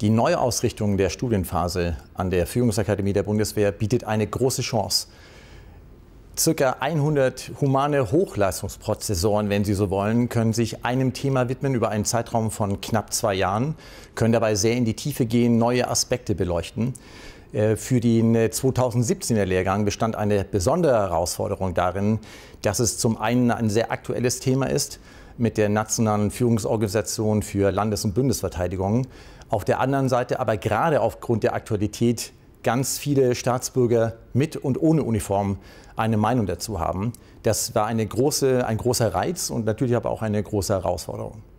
Die Neuausrichtung der Studienphase an der Führungsakademie der Bundeswehr bietet eine große Chance. Circa 100 humane Hochleistungsprozessoren, wenn Sie so wollen, können sich einem Thema widmen über einen Zeitraum von knapp zwei Jahren, können dabei sehr in die Tiefe gehen, neue Aspekte beleuchten. Äh, für den 2017er äh, Lehrgang bestand eine besondere Herausforderung darin, dass es zum einen ein sehr aktuelles Thema ist, mit der nationalen Führungsorganisation für Landes- und Bundesverteidigung. Auf der anderen Seite aber gerade aufgrund der Aktualität ganz viele Staatsbürger mit und ohne Uniform eine Meinung dazu haben. Das war eine große, ein großer Reiz und natürlich aber auch eine große Herausforderung.